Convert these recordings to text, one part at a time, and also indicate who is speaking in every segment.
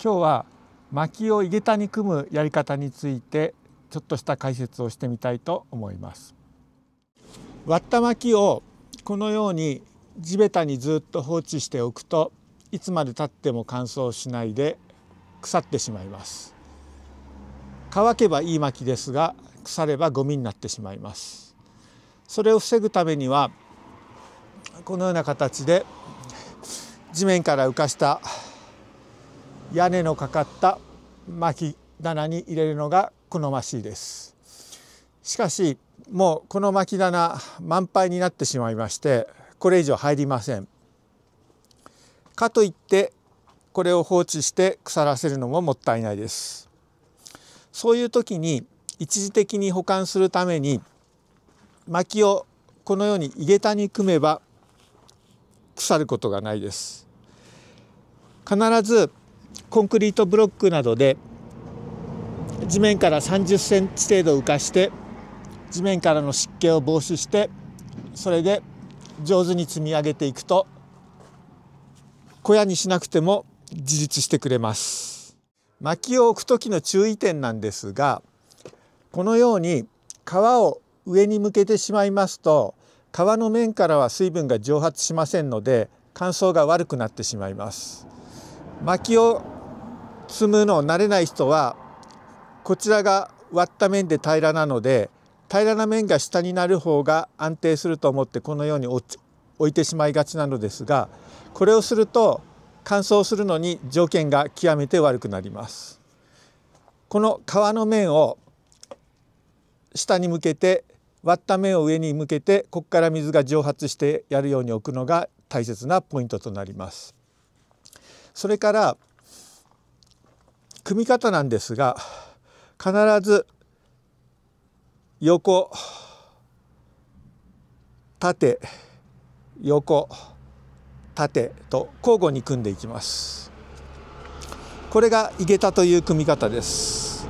Speaker 1: 今日は薪を井桁に組むやり方についてちょっとした解説をしてみたいと思います割った薪をこのように地べたにずっと放置しておくといつまでたっても乾燥しないで腐ってしまいます乾けばいい薪ですが腐ればゴミになってしまいますそれを防ぐためにはこのような形で地面から浮かした屋根のかかった薪棚に入れるのが好ましいですしかしもうこの薪棚満杯になってしまいましてこれ以上入りませんかといってこれを放置して腐らせるのももったいないですそういう時に一時的に保管するために薪をこのように井桁に組めば腐ることがないです必ずコンクリートブロックなどで地面から30センチ程度浮かして地面からの湿気を防止してそれで上手に積み上げていくと小屋にしなくても自立してくれます薪を置く時の注意点なんですがこのように皮を上に向けてしまいますと皮の面からは水分が蒸発しませんので乾燥が悪くなってしまいます薪を積むのを慣れない人はこちらが割った面で平らなので平らな面が下になる方が安定すると思ってこのように置いてしまいがちなのですがこれをすると乾燥するのに条件が極めて悪くなりますこの皮の面を下に向けて割った面を上に向けてここから水が蒸発してやるように置くのが大切なポイントとなりますそれから組み方なんですが必ず横縦横縦と交互に組んでいきますこれが井桁という組み方です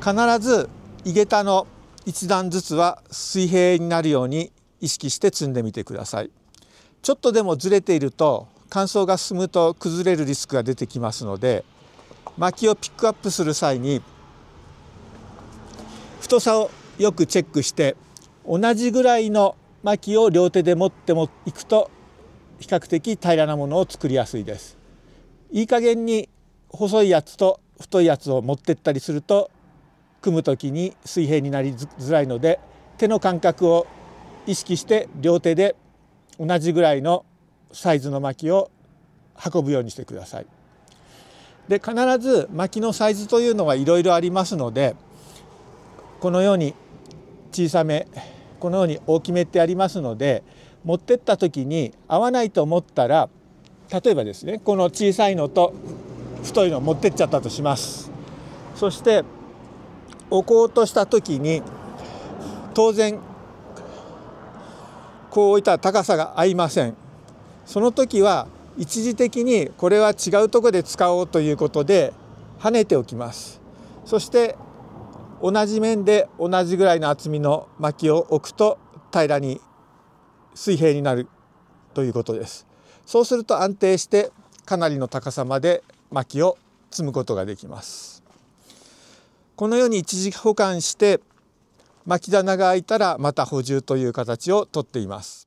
Speaker 1: 必ず井桁の一段ずつは水平になるように意識して積んでみてくださいちょっとでもずれていると乾燥が進むと崩れるリスクが出てきますので薪をピックアップする際に太さをよくチェックして同じぐらいの薪を両手で持ってもいくと比較的平らなものを作りやすいです。いい加減に細いやつと太いやつを持ってったりすると組む時に水平になりづらいので手の感覚を意識して両手で同じぐらいのサイズの薪を運ぶようにしてください。で必ず薪のサイズというのはいろいろありますのでこのように小さめこのように大きめってありますので持ってった時に合わないと思ったら例えばですねこの小さいのと太いのを持ってっちゃったとします。そして置こうとした時に当然こう置いたら高さが合いませんその時は一時的にこれは違うとこで使おうということで跳ねておきますそして同じ面で同じぐらいの厚みの薪を置くと平らに水平になるということですそうすると安定してかなりの高さまで薪を積むことができますこのように一時保管して薪棚が開いたらまた補充という形をとっています